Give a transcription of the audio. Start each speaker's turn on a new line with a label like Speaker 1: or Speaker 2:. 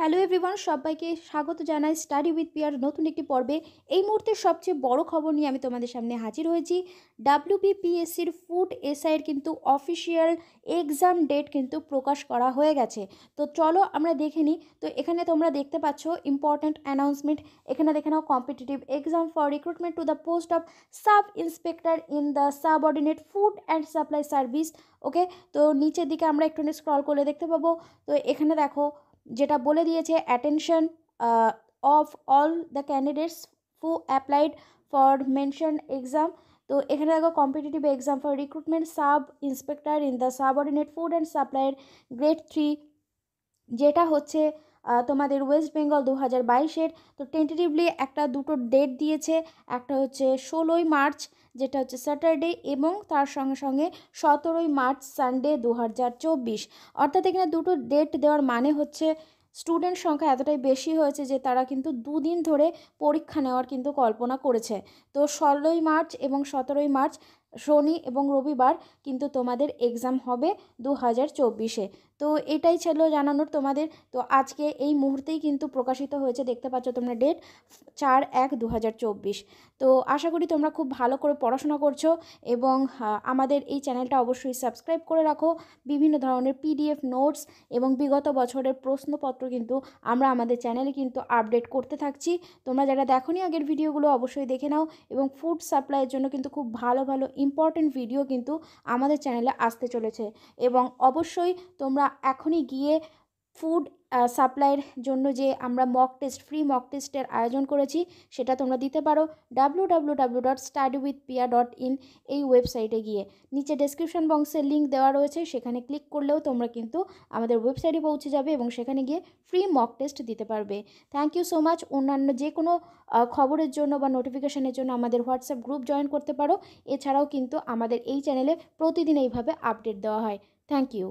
Speaker 1: hello everyone সবাইকে স্বাগত জানাই স্টাডি উইথ পিয়ার নতুন একটি পর্বে এই মুহূর্তে সবচেয়ে বড় খবর নিয়ে আমি তোমাদের সামনে হাজির হয়েছি ডাব্লিউবিপিএসসির ফুড এসআইয়ের কিন্তু অফিসিয়াল এক্সাম ডেট কিন্তু প্রকাশ করা হয়ে গেছে তো চলো আমরা দেখে নিই তো এখানে তোমরা দেখতে পাচ্ছ ইম্পর্ট্যান্ট অ্যানাউন্সমেন্ট এখানে দেখে নাও competitive exam for recruitment to the post of sub inspector in the subordinate food and supply service okay তো নিচের দিকে আমরা একটু স্ক্রল করলে দেখতে পাবো তো এখানে দেখো যেটা বলে দিয়েছে attention of all the candidates who applied for mention exam তো এখানে দেখো competitive exam for recruitment sub inspector in the subordinate food and সাপ্লাইয়ের গ্রেড থ্রি যেটা হচ্ছে তোমাদের ওয়েস্ট বেঙ্গল দু হাজার বাইশের তো টেন্টেটিভলি একটা দুটো ডেট দিয়েছে একটা হচ্ছে ষোলোই মার্চ যেটা হচ্ছে স্যাটারডে এবং তার সঙ্গে সঙ্গে সতেরোই মার্চ সানডে দু হাজার চব্বিশ অর্থাৎ এখানে দুটো ডেট দেওয়ার মানে হচ্ছে স্টুডেন্ট সংখ্যা এতটাই বেশি হয়েছে যে তারা কিন্তু দুদিন ধরে পরীক্ষা নেওয়ার কিন্তু কল্পনা করেছে তো ষোলোই মার্চ এবং সতেরোই মার্চ শনি এবং রবিবার কিন্তু তোমাদের এক্সাম হবে দু হাজার চব্বিশে তো এটাই ছিল জানানোর তোমাদের তো আজকে এই মুহূর্তেই কিন্তু প্রকাশিত হয়েছে দেখতে পাচ্ছ তোমরা ডেট চার এক দু তো আশা করি তোমরা খুব ভালো করে পড়াশোনা করছো এবং আমাদের এই চ্যানেলটা অবশ্যই সাবস্ক্রাইব করে রাখো বিভিন্ন ধরনের পিডিএফ নোটস এবং বিগত বছরের প্রশ্নপত্র কিন্তু আমরা আমাদের চ্যানেলে কিন্তু আপডেট করতে থাকছি তোমরা যারা দেখো আগের ভিডিওগুলো অবশ্যই দেখে নাও এবং ফুড সাপ্লাইয়ের জন্য কিন্তু খুব ভালো ভালো ইম্পর্ট্যান্ট ভিডিও কিন্তু আমাদের চ্যানেলে আসতে চলেছে এবং অবশ্যই তোমরা এখনই গিয়ে ফুড সাপ্লাইয়ের জন্য যে আমরা মক টেস্ট ফ্রি মক টেস্টের আয়োজন করেছি সেটা তোমরা দিতে পারো W W dot study with Piya dot in এই ওয়েবসাইটে গিয়ে নিচে ডেসক্রিপশন বক্সের লিঙ্ক দেওয়া রয়েছে সেখানে ক্লিক করলেও তোমরা কিন্তু আমাদের ওয়েবসাইটে পৌঁছে যাবে এবং সেখানে গিয়ে ফ্রি মক টেস্ট দিতে পারবে থ্যাংক ইউ সো মাচ অন্যান্য যে কোনো খবরের জন্য বা নোটিফিকেশানের জন্য আমাদের হোয়াটসঅ্যাপ গ্রুপ জয়েন করতে পারো এছাড়াও কিন্তু আমাদের এই চ্যানেলে প্রতিদিন এইভাবে আপডেট দেওয়া হয় থ্যাংক ইউ